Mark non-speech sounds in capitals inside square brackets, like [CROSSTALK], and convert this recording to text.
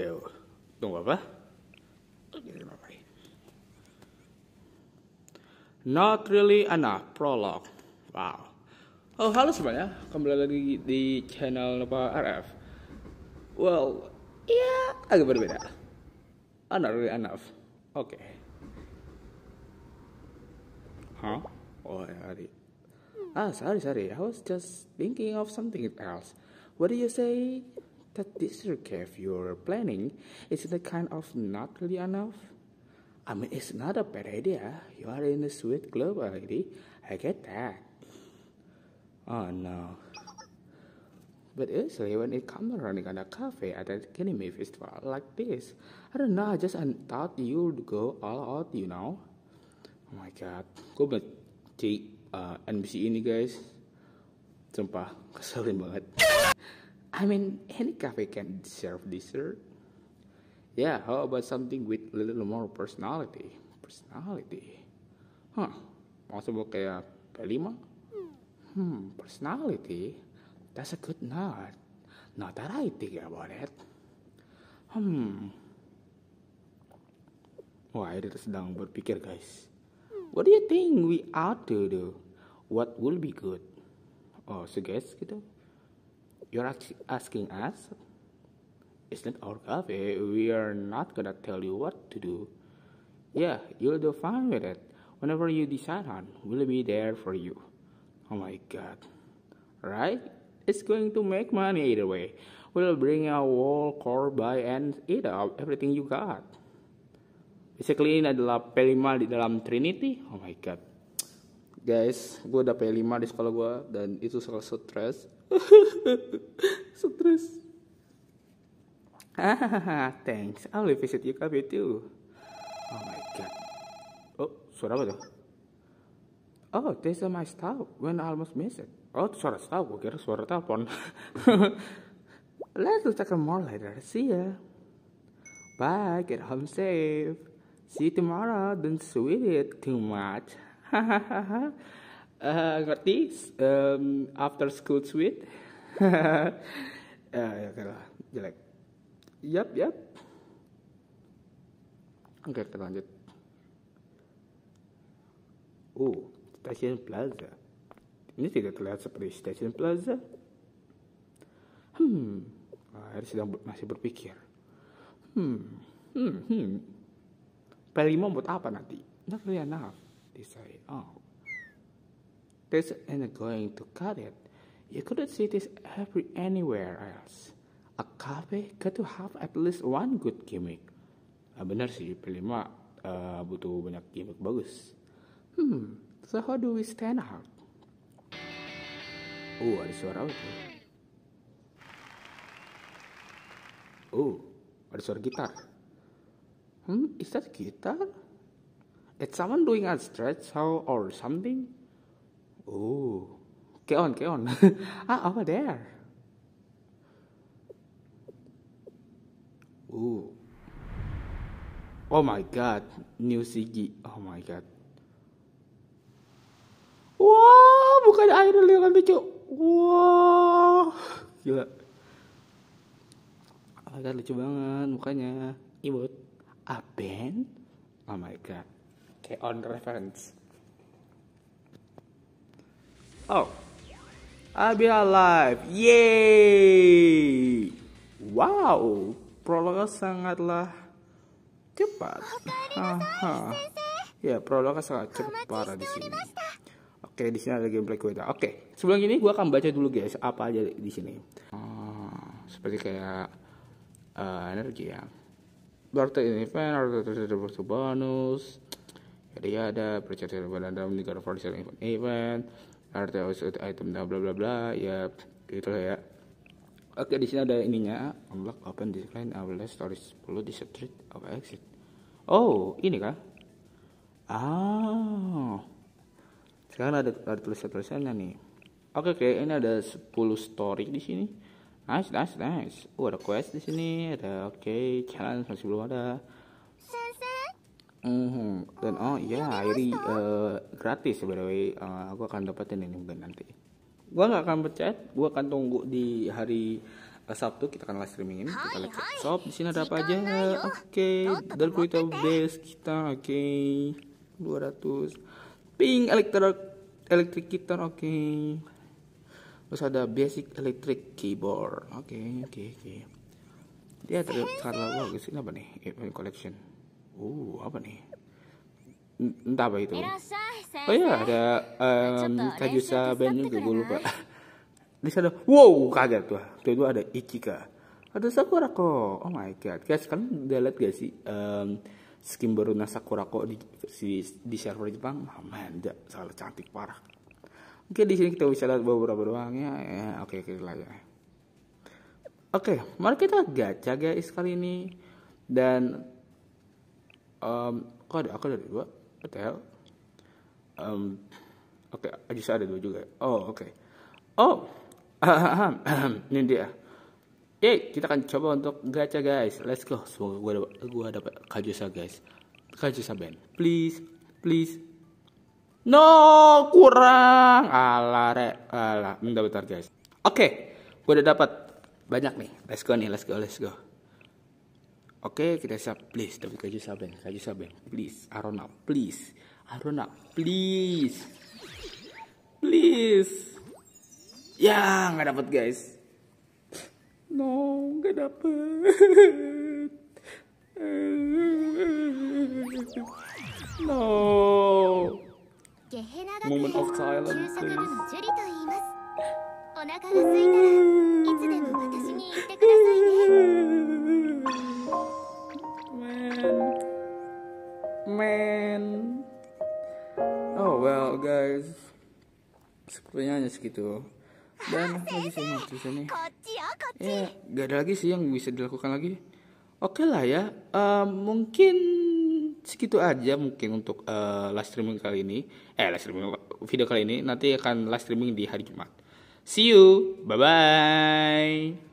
Teo. Tunggu apa? Not really enough prologue. Wow. Oh, halo semuanya. Kembali lagi di channel Nova RF. Well, ya yeah, agak berbeda. Ah, not really enough. Oke. Okay. Huh? Oh, sorry. Ya, ah, sorry, sorry. I was just thinking of something else. What do you say? that this cave you're planning is the kind of not really enough. I mean, it's not a bad idea. You are in a sweet club already. I get that. Oh no. But usually when it comes running on a cafe at an anime festival like this, I don't know, I just thought you'd go all out, you know. Oh my god, gue benci uh, NBC ini guys. Sumpah, [LAUGHS] keselin banget. I mean, any cafe can serve dessert. Yeah, how about something with a little more personality? Personality. Huh, possible kayak pelima? Hmm, personality? That's a good note. Not that I think about it. Hmm. Wah, ini sedang berpikir guys. What do you think we ought to do? What will be good? Oh, suggest gitu? you're asking us, it's not our cafe. We are not gonna tell you what to do. Yeah, you'll do fine with it. Whenever you decide on, we'll be there for you. Oh my god. Right? It's going to make money either way. We'll bring a wall core by and eat up everything you got. Basically ini adalah P5 di dalam Trinity. Oh my god. Guys, gue udah P5 di sekolah gue dan itu selalu stres. [LAUGHS] Stres. Ah, thanks. I'll visit your cafe too. Oh my god. Oh, suara apa tuh? Oh, this is my stuff when I almost missed it. Oh, suara stuff. Gue kira suara telepon. [LAUGHS] Let's talk more later. See ya. Bye. Get home safe. See you tomorrow. Don't sweat it too much. [LAUGHS] Hahaha uh, ngerti um, after school sweet [LAUGHS] eh, ya, ya kalah jelek yap yap oke okay, kita lanjut oh stasiun plaza ini tidak terlihat seperti stasiun plaza hmm air sedang masih berpikir hmm hmm hmm Pelimo buat apa nanti? Not really enough, they Oh, this ain't going to cut it. You couldn't see this every anywhere else. A cafe got to have at least one good gimmick. Nah, benar sih, P5 uh, ah, butuh banyak gimmick bagus. Hmm, so how do we stand out? Oh, ada suara apa tuh? Oh, ada suara gitar. Hmm, is that guitar? It's someone doing a stretch or something? Oh, keon on, ke on. [LAUGHS] ah, over there. Oh. Oh my god, new CG. Oh my god. Wow, bukan air liliran lucu. Wow, gila. Oh my god, lucu banget mukanya. Imut. Aben. Oh my god. Kayak on reference. Oh, I'll be alive. Yay! Wow, prolognya sangatlah cepat. Ya, prolognya sangat cepat di sini. Oke, di sini ada gameplay kita. Oke, sebelum ini gue akan baca dulu guys apa aja di sini. Ah, seperti kayak eh, energi ya. Berarti ini event, ada terus bonus. Jadi ada percaya dan dalam negara for event, harus item bla bla bla ya gitu ya oke di sini ada ininya unlock open display awalnya story 10 di street of exit oh ini kah ah sekarang ada, ada tulisan tulisannya nih oke oke ini ada 10 story di sini nice nice nice oh ada quest di sini ada oke okay, challenge masih belum ada Mm-hmm. Dan oh iya airi iya, uh, eh, gratis sebenarnya uh, aku akan dapetin ini mungkin nanti. Gua nggak akan pecat, gua akan tunggu di hari uh, Sabtu kita akan live streaming ini. kita lihat shop di sini ada apa aja. Oke, okay. dan kita base kita oke. Okay. 200 ping elektrik elektrik gitar oke. Okay. Terus ada basic electric keyboard. Oke, okay, oke, okay, oke. Okay. Dia terlihat sangat bagus. Ini apa nih? Event collection. Uh, apa nih? Entah apa itu. Oh iya, ada um, Kajusa Ben juga, gue lupa. [LAUGHS] Di sana, wow, kaget tuh. Tuh itu ada Ichika. Ada sakura kok Oh my god. Guys, kalian udah lihat gak sih um, skin kura kok di, di, di server Jepang? Oh man, dia sangat cantik parah. Oke, di sini kita bisa lihat beberapa doangnya. Ya, oke, oke lah ya. Oke, mari kita gacha guys kali ini. Dan um, kok ada aku ada dua what the hell um, oke okay, Ajisa ada dua juga oh oke okay. oh [LAUGHS] ini dia Oke, kita akan coba untuk gacha guys. Let's go. Semoga gue dapat gue dapat Kajusa guys. Kajusa band. Please, please. No, kurang. Alah, re. Alah, bentar bentar guys. Oke, okay, gue udah dapat banyak nih. Let's go nih, let's go, let's go. Oke, okay, kita siap. Please, tapi kaju saben, ya? kaju saben. Ya? Please, Arona, please. Arona, please. Please. Ya, nggak dapat guys. No, nggak dapat. No. Moment of silence, please. oh well guys sepertinya hanya segitu dan lagi sih di sini oh, ya gak ada lagi sih yang bisa dilakukan lagi oke lah ya eh, mungkin segitu aja mungkin untuk uh, live streaming kali ini eh live streaming video kali ini nanti akan live streaming di hari Jumat see you bye bye